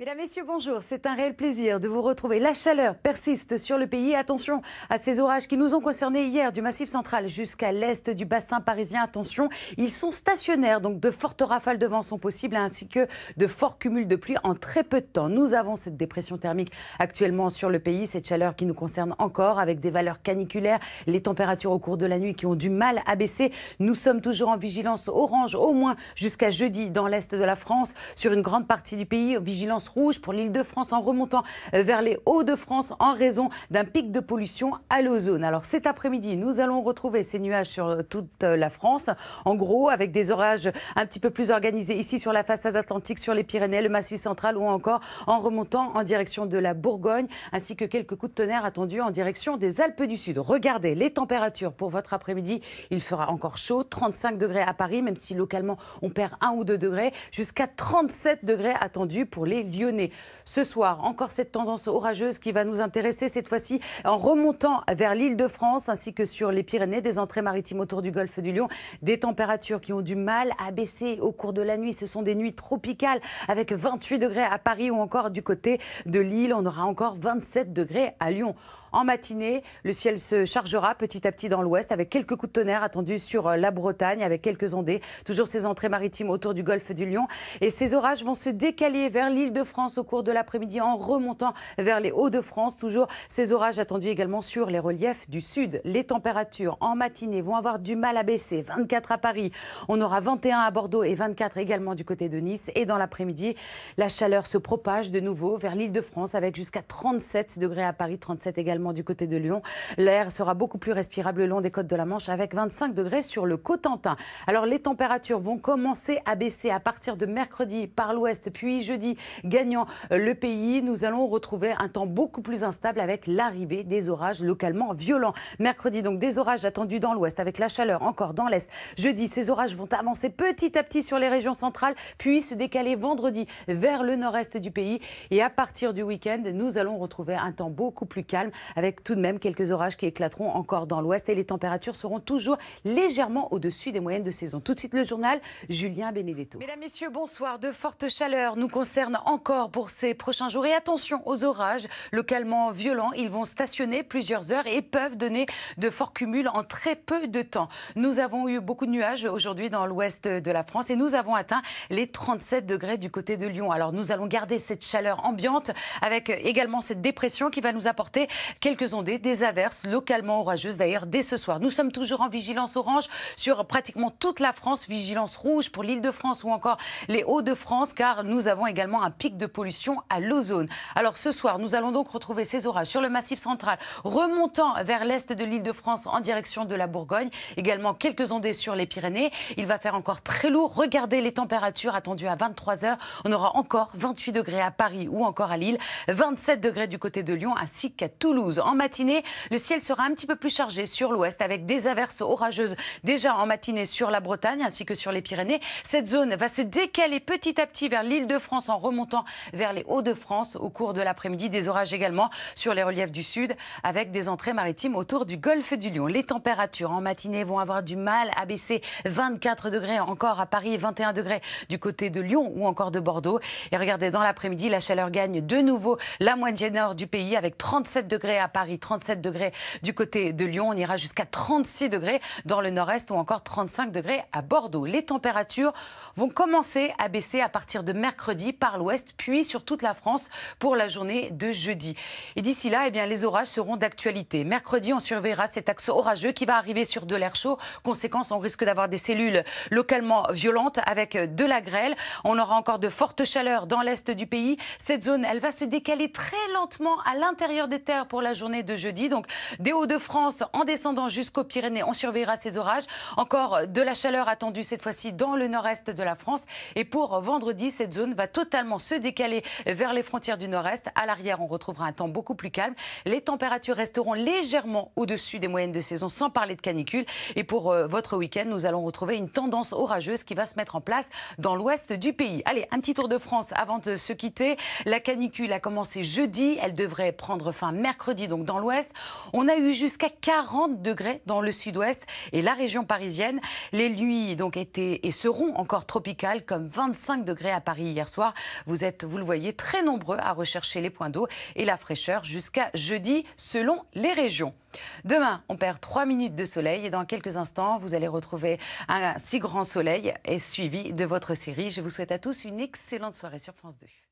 Mesdames, Messieurs, bonjour. C'est un réel plaisir de vous retrouver. La chaleur persiste sur le pays. Attention à ces orages qui nous ont concernés hier du Massif central jusqu'à l'est du bassin parisien. Attention, ils sont stationnaires, donc de fortes rafales de vent sont possibles, ainsi que de forts cumuls de pluie en très peu de temps. Nous avons cette dépression thermique actuellement sur le pays, cette chaleur qui nous concerne encore, avec des valeurs caniculaires, les températures au cours de la nuit qui ont du mal à baisser. Nous sommes toujours en vigilance orange, au moins jusqu'à jeudi dans l'est de la France, sur une grande partie du pays, vigilance rouge pour l'Île-de-France en remontant euh, vers les Hauts-de-France en raison d'un pic de pollution à l'ozone. Alors cet après-midi, nous allons retrouver ces nuages sur euh, toute euh, la France. En gros, avec des orages un petit peu plus organisés ici sur la façade atlantique, sur les Pyrénées, le Massif central ou encore en remontant en direction de la Bourgogne, ainsi que quelques coups de tonnerre attendus en direction des Alpes du Sud. Regardez les températures pour votre après-midi. Il fera encore chaud, 35 degrés à Paris, même si localement on perd 1 ou 2 degrés, jusqu'à 37 degrés attendus pour les ce soir, encore cette tendance orageuse qui va nous intéresser, cette fois-ci en remontant vers l'île de France ainsi que sur les Pyrénées, des entrées maritimes autour du golfe du Lion, des températures qui ont du mal à baisser au cours de la nuit. Ce sont des nuits tropicales avec 28 degrés à Paris ou encore du côté de l'île on aura encore 27 degrés à Lyon. En matinée, le ciel se chargera petit à petit dans l'ouest avec quelques coups de tonnerre attendus sur euh, la Bretagne avec quelques ondées. Toujours ces entrées maritimes autour du golfe du Lion. Et ces orages vont se décaler vers l'île de France au cours de l'après-midi en remontant vers les Hauts-de-France. Toujours ces orages attendus également sur les reliefs du sud. Les températures en matinée vont avoir du mal à baisser. 24 à Paris. On aura 21 à Bordeaux et 24 également du côté de Nice. Et dans l'après-midi, la chaleur se propage de nouveau vers l'île de France avec jusqu'à 37 degrés à Paris, 37 également du côté de Lyon. L'air sera beaucoup plus respirable le long des côtes de la Manche avec 25 degrés sur le Cotentin. Alors les températures vont commencer à baisser à partir de mercredi par l'ouest, puis jeudi gagnant le pays. Nous allons retrouver un temps beaucoup plus instable avec l'arrivée des orages localement violents. Mercredi donc des orages attendus dans l'ouest avec la chaleur encore dans l'est. Jeudi ces orages vont avancer petit à petit sur les régions centrales puis se décaler vendredi vers le nord-est du pays. Et à partir du week-end, nous allons retrouver un temps beaucoup plus calme avec tout de même quelques orages qui éclateront encore dans l'ouest et les températures seront toujours légèrement au-dessus des moyennes de saison. Tout de suite le journal, Julien Benedetto. Mesdames, Messieurs, bonsoir. De fortes chaleurs nous concernent encore pour ces prochains jours et attention aux orages localement violents. Ils vont stationner plusieurs heures et peuvent donner de forts cumuls en très peu de temps. Nous avons eu beaucoup de nuages aujourd'hui dans l'ouest de la France et nous avons atteint les 37 degrés du côté de Lyon. Alors nous allons garder cette chaleur ambiante avec également cette dépression qui va nous apporter Quelques ondées, des averses localement orageuses d'ailleurs dès ce soir. Nous sommes toujours en vigilance orange sur pratiquement toute la France, vigilance rouge pour l'île de France ou encore les Hauts-de-France, car nous avons également un pic de pollution à l'ozone. Alors ce soir, nous allons donc retrouver ces orages sur le massif central, remontant vers l'est de l'île de France en direction de la Bourgogne. Également quelques ondées sur les Pyrénées. Il va faire encore très lourd. Regardez les températures attendues à 23h. On aura encore 28 degrés à Paris ou encore à Lille, 27 degrés du côté de Lyon ainsi qu'à Toulouse. En matinée, le ciel sera un petit peu plus chargé sur l'ouest avec des averses orageuses déjà en matinée sur la Bretagne ainsi que sur les Pyrénées. Cette zone va se décaler petit à petit vers l'île de France en remontant vers les Hauts-de-France au cours de l'après-midi. Des orages également sur les reliefs du sud avec des entrées maritimes autour du golfe du Lion. Les températures en matinée vont avoir du mal à baisser 24 degrés encore à Paris 21 degrés du côté de Lyon ou encore de Bordeaux. Et regardez, dans l'après-midi, la chaleur gagne de nouveau la moitié nord du pays avec 37 degrés à Paris, 37 degrés du côté de Lyon. On ira jusqu'à 36 degrés dans le nord-est ou encore 35 degrés à Bordeaux. Les températures vont commencer à baisser à partir de mercredi par l'ouest, puis sur toute la France pour la journée de jeudi. Et d'ici là, eh bien, les orages seront d'actualité. Mercredi, on surveillera cet axe orageux qui va arriver sur de l'air chaud. Conséquence, on risque d'avoir des cellules localement violentes avec de la grêle. On aura encore de fortes chaleurs dans l'est du pays. Cette zone, elle va se décaler très lentement à l'intérieur des terres pour la journée de jeudi. Donc des Hauts-de-France en descendant jusqu'aux Pyrénées, on surveillera ces orages. Encore de la chaleur attendue cette fois-ci dans le nord-est de la France. Et pour vendredi, cette zone va totalement se décaler vers les frontières du nord-est. À l'arrière, on retrouvera un temps beaucoup plus calme. Les températures resteront légèrement au-dessus des moyennes de saison, sans parler de canicule. Et pour euh, votre week-end, nous allons retrouver une tendance orageuse qui va se mettre en place dans l'ouest du pays. Allez, un petit tour de France avant de se quitter. La canicule a commencé jeudi. Elle devrait prendre fin mercredi donc dans l'ouest. On a eu jusqu'à 40 degrés dans le sud-ouest et la région parisienne. Les nuits donc étaient et seront encore tropicales, comme 25 degrés à Paris hier soir. Vous êtes, vous le voyez, très nombreux à rechercher les points d'eau et la fraîcheur jusqu'à jeudi, selon les régions. Demain, on perd 3 minutes de soleil et dans quelques instants, vous allez retrouver un si grand soleil et suivi de votre série. Je vous souhaite à tous une excellente soirée sur France 2.